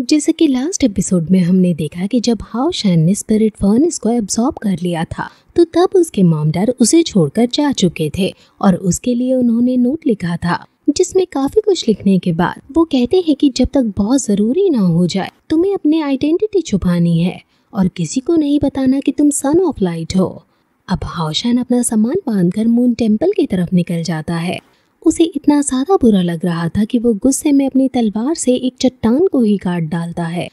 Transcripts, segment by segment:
जैसे कि last episode में हमने देखा कि जब हाउ शैन ने स्पिरिट फर्न को एब्सॉर्ब कर लिया था तो तब उसके मामदार उसे छोड़कर जा चुके थे और उसके लिए उन्होंने नोट लिखा था जिसमें काफी कुछ लिखने के बाद वो कहते हैं कि जब तक बहुत जरूरी ना हो जाए तुम्हें अपने आइडेंटिटी छुपानी है और किसी को नहीं बताना कि तुम सन ऑफ लाइट हो अब हाउशन अपना सामान बांधकर मून टेम्पल की तरफ निकल जाता है उसे इतना ज्यादा बुरा लग रहा था कि वो गुस्से में अपनी तलवार से एक चट्टान को ही काट डालता है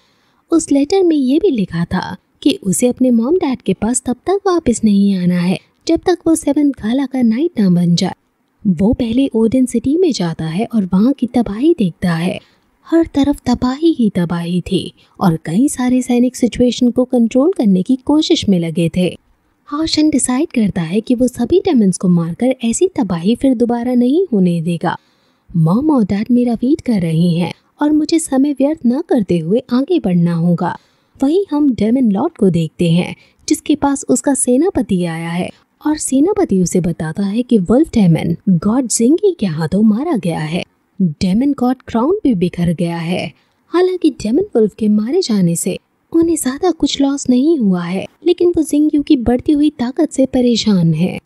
उस लेटर में ये भी लिखा था कि उसे अपने मॉम डैड के पास तब तक वापस नहीं आना है जब तक वो सेवन खाला का नाइट ना बन जाए वो पहले ओडन सिटी में जाता है और वहाँ की तबाही देखता है हर तरफ तबाही ही तबाही थी और कई सारे सैनिक सिचुएशन को कंट्रोल करने की कोशिश में लगे थे हाशन डिसाइड करता है कि वो सभी डेमंस को मारकर ऐसी तबाही फिर दोबारा नहीं होने देगा मॉम और डैड मेरा वेट कर रही हैं और मुझे समय व्यर्थ न करते हुए आगे बढ़ना होगा वहीं हम डेमन लॉर्ड को देखते हैं जिसके पास उसका सेनापति आया है और सेनापति उसे बताता है कि वर्ल्फ डेमन गॉड जिंगी के हाथों मारा गया है डेमन गॉड क्राउन भी बिखर गया है हालांकि डेमन वुल्फ के मारे जाने से उन्हें ज्यादा कुछ लॉस नहीं हुआ है लेकिन वो जिंग यू की बढ़ती हुई ताकत से परेशान है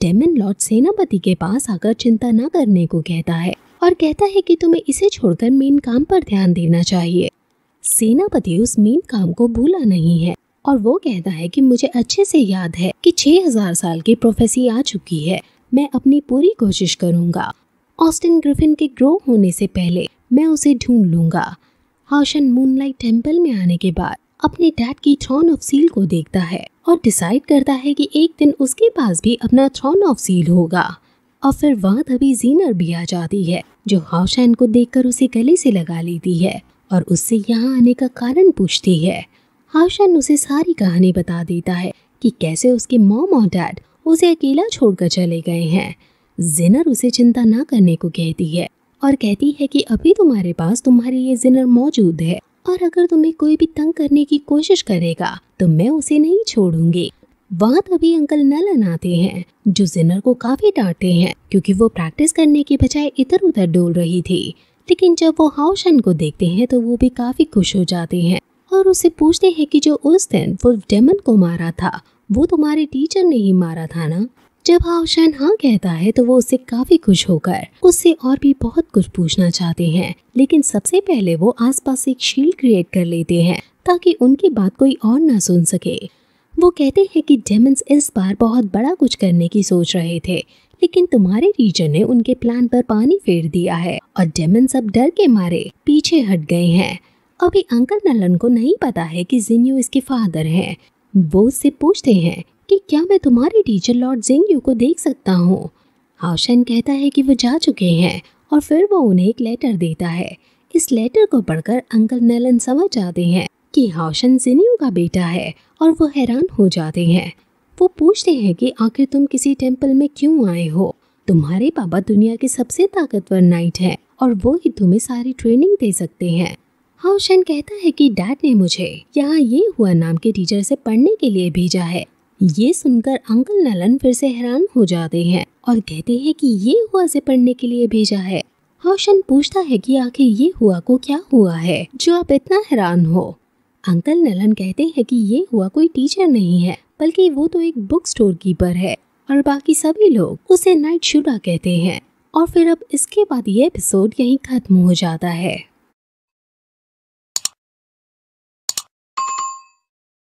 डेमिन लॉर्ड सेनापति के पास आकर चिंता न करने को कहता है और कहता है कि तुम्हें इसे छोड़कर मेन काम पर ध्यान देना चाहिए सेनापति उस मेन काम को भूला नहीं है और वो कहता है कि मुझे अच्छे से याद है कि 6000 साल की प्रोफेसी आ चुकी है मैं अपनी पूरी कोशिश करूंगा ऑस्टिन ग्रिफिन के ग्रो होने से पहले मैं उसे ढूंढ लूंगा हाउशन मूनलाइट टेम्पल में आने के बाद अपने डैड की थ्रोन ऑफ सील को देखता है और डिसाइड करता है कि एक दिन उसके पास भी अपना थ्रोन ऑफ सील होगा और फिर वहाँ तभी जीनर भी आ जाती है जो हाउशैन को देखकर उसे गले से लगा लेती है और उससे यहाँ आने का कारण पूछती है हाउशैन उसे सारी कहानी बता देता है कि कैसे उसके मॉम और डैड उसे अकेला छोड़कर चले गए हैं जिनर उसे चिंता ना करने को कहती है और कहती है कि अभी तुम्हारे पास तुम्हारे ये जिनर मौजूद है और अगर तुम्हें कोई भी तंग करने की कोशिश करेगा तो मैं उसे नहीं छोड़ूंगी वहाँ तभी अंकल नलन आते हैं जो जिनर को काफी डांटते हैं क्योंकि वो प्रैक्टिस करने के बजाय इधर उधर डोल रही थी लेकिन जब वो हाउशन को देखते हैं तो वो भी काफी खुश हो जाते हैं और उसे पूछते हैं कि जो उस दिन वो डेमन को मारा था वो तुम्हारे टीचर ने ही मारा था ना जब आवशान हाँ कहता है तो वो उससे काफी खुश होकर उससे और भी बहुत कुछ पूछना चाहते हैं लेकिन सबसे पहले वो आसपास एक शील्ड क्रिएट कर लेते हैं ताकि उनकी बात कोई और ना सुन सके वो कहते हैं कि डेमंस इस बार बहुत बड़ा कुछ करने की सोच रहे थे लेकिन तुम्हारे रीजन ने उनके प्लान पर पानी फेर दिया है और डेमंस अब डर के मारे पीछे हट गए हैं अभी अंकल नलन को नहीं पता है कि जिन्यू इसके फादर हैं वो उससे पूछते हैं कि क्या मैं तुम्हारे टीचर लॉर्ड जिंगयू को देख सकता हूँ हाउशन कहता है कि वो जा चुके हैं और फिर वो उन्हें एक लेटर देता है इस लेटर को पढ़कर अंकल नलन समझ जाते हैं कि हाउशन जिन्यू का बेटा है और वो हैरान हो जाते हैं वो पूछते हैं कि आखिर तुम किसी टेम्पल में क्यों आए हो तुम्हारे पापा दुनिया के सबसे ताकतवर नाइट हैं और वो ही तुम्हें सारी ट्रेनिंग दे सकते हैं हाउशन कहता है कि डैड ने मुझे यहाँ ये हुआ नाम के टीचर से पढ़ने के लिए भेजा है ये सुनकर अंकल नलन फिर से हैरान हो जाते हैं और कहते हैं कि ये हुआ से पढ़ने के लिए भेजा है रोशन पूछता है कि आखिर ये हुआ को क्या हुआ है जो आप इतना हैरान हो अंकल नलन कहते हैं कि ये हुआ कोई टीचर नहीं है बल्कि वो तो एक बुक स्टोर कीपर है और बाकी सभी लोग उसे नाइट शुरा कहते हैं और फिर अब इसके बाद ये एपिसोड यहीं खत्म हो जाता है